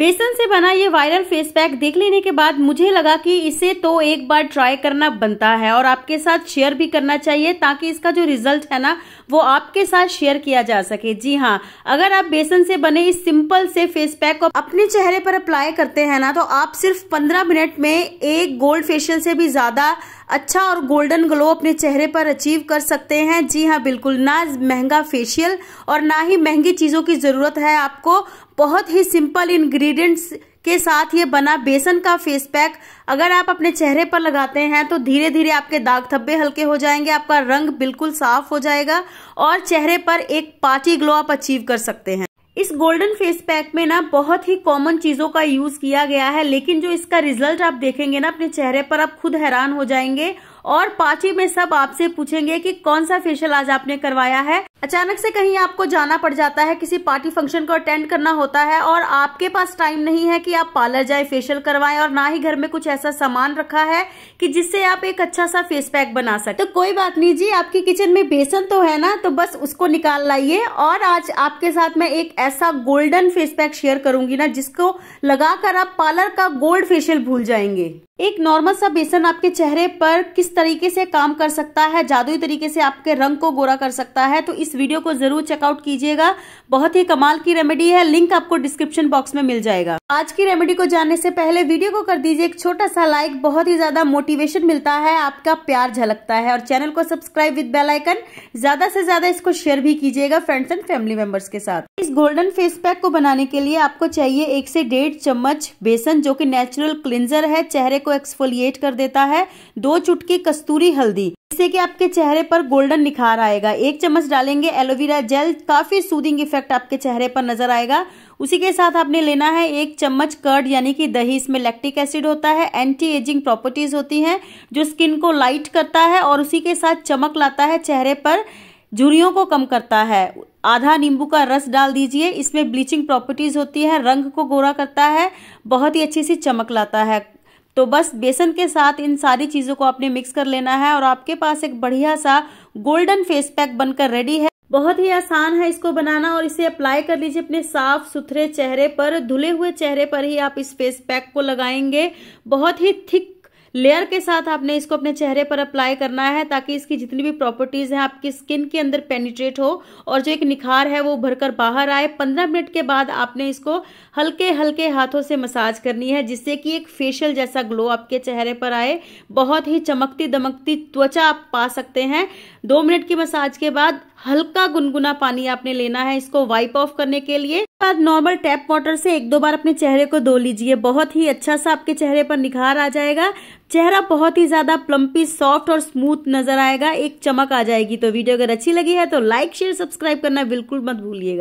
बेसन से बना ये वायरल फेस पैक देख लेने के बाद मुझे लगा कि इसे तो एक बार ट्राई करना बनता है और आपके साथ शेयर भी करना चाहिए ताकि इसका जो रिजल्ट है ना वो आपके साथ शेयर किया जा सके जी हाँ अगर आप बेसन से बने इस सिंपल से फेस पैक को अपने चेहरे पर अप्लाई करते हैं ना तो आप सिर्फ पंद्रह मिनट में एक गोल्ड फेशियल से भी ज्यादा अच्छा और गोल्डन ग्लो अपने चेहरे पर अचीव कर सकते हैं जी हाँ बिल्कुल ना महंगा फेशियल और ना ही महंगी चीज़ों की ज़रूरत है आपको बहुत ही सिंपल इंग्रेडिएंट्स के साथ ये बना बेसन का फेस पैक अगर आप अपने चेहरे पर लगाते हैं तो धीरे धीरे आपके दाग धब्बे हल्के हो जाएंगे आपका रंग बिल्कुल साफ हो जाएगा और चेहरे पर एक पार्टी ग्लो आप अचीव कर सकते हैं इस गोल्डन फेस पैक में ना बहुत ही कॉमन चीजों का यूज किया गया है लेकिन जो इसका रिजल्ट आप देखेंगे ना अपने चेहरे पर आप खुद हैरान हो जाएंगे और पाची में सब आपसे पूछेंगे कि कौन सा फेशियल आज आपने करवाया है अचानक से कहीं आपको जाना पड़ जाता है किसी पार्टी फंक्शन को अटेंड करना होता है और आपके पास टाइम नहीं है कि आप पार्लर जाए फेशियल करवाएं और ना ही घर में कुछ ऐसा सामान रखा है कि जिससे आप एक अच्छा सा फेस पैक बना सकते तो कोई बात नहीं जी आपकी किचन में बेसन तो है ना तो बस उसको निकाल लाइए और आज आपके साथ में एक ऐसा का गोल्डन फेस पैक शेयर करूंगी ना जिसको लगाकर आप पार्लर का गोल्ड फेशियल भूल जाएंगे एक नॉर्मल सा बेसन आपके चेहरे पर किस तरीके से काम कर सकता है जादुई तरीके से आपके रंग को गोरा कर सकता है तो इस वीडियो को जरूर चेकआउट कीजिएगा बहुत ही कमाल की रेमेडी है लिंक आपको डिस्क्रिप्शन बॉक्स में मिल जाएगा आज की रेमेडी को जानने से पहले वीडियो को कर दीजिए एक छोटा सा लाइक बहुत ही ज्यादा मोटिवेशन मिलता है आपका प्यार झलकता है और चैनल को सब्सक्राइब विद बेलाइकन ज्यादा से ज्यादा इसको शेयर भी कीजिएगा फ्रेंड्स एंड फैमिली मेंबर्स के साथ इस गोल्डन फेस पैक को बनाने के लिए आपको चाहिए एक से डेढ़ चम्मच बेसन जो की नेचुरल क्लिंजर है चेहरे को को एक्सफोलिएट कर देता है दो चुटकी कस्तूरी हल्दी जिससे कि आपके चेहरे पर गोल्डन निखार आएगा एक चम्मच डालेंगे एलोवेरा जेल काफी सूदिंग इफेक्ट आपके चेहरे पर नजर आएगा उसी के साथ आपने लेना है एक चम्मच कर्ड यानी कि दही इसमें लैक्टिक एसिड होता है एंटी एजिंग प्रॉपर्टीज होती है जो स्किन को लाइट करता है और उसी के साथ चमक लाता है चेहरे पर झुरियों को कम करता है आधा नींबू का रस डाल दीजिए इसमें ब्लीचिंग प्रॉपर्टीज होती है रंग को गोरा करता है बहुत ही अच्छी सी चमक लाता है तो बस बेसन के साथ इन सारी चीज़ों को आपने मिक्स कर लेना है और आपके पास एक बढ़िया सा गोल्डन फेस पैक बनकर रेडी है बहुत ही आसान है इसको बनाना और इसे अप्लाई कर लीजिए अपने साफ सुथरे चेहरे पर धुले हुए चेहरे पर ही आप इस फेस पैक को लगाएंगे बहुत ही थिक लेयर के साथ आपने इसको अपने चेहरे पर अप्लाई करना है ताकि इसकी जितनी भी प्रॉपर्टीज़ हैं आपकी स्किन के अंदर पेनिट्रेट हो और जो एक निखार है वो उभर कर बाहर आए पंद्रह मिनट के बाद आपने इसको हल्के हल्के हाथों से मसाज करनी है जिससे कि एक फेशियल जैसा ग्लो आपके चेहरे पर आए बहुत ही चमकती दमकती त्वचा आप पा सकते हैं दो मिनट की मसाज के बाद हल्का गुनगुना पानी आपने लेना है इसको वाइप ऑफ करने के लिए बाद नॉर्मल टैप वाटर से एक दो बार अपने चेहरे को धो लीजिए बहुत ही अच्छा सा आपके चेहरे पर निखार आ जाएगा चेहरा बहुत ही ज्यादा प्लम्पी सॉफ्ट और स्मूथ नजर आएगा एक चमक आ जाएगी तो वीडियो अगर अच्छी लगी है तो लाइक शेयर सब्सक्राइब करना बिल्कुल मत भूलिएगा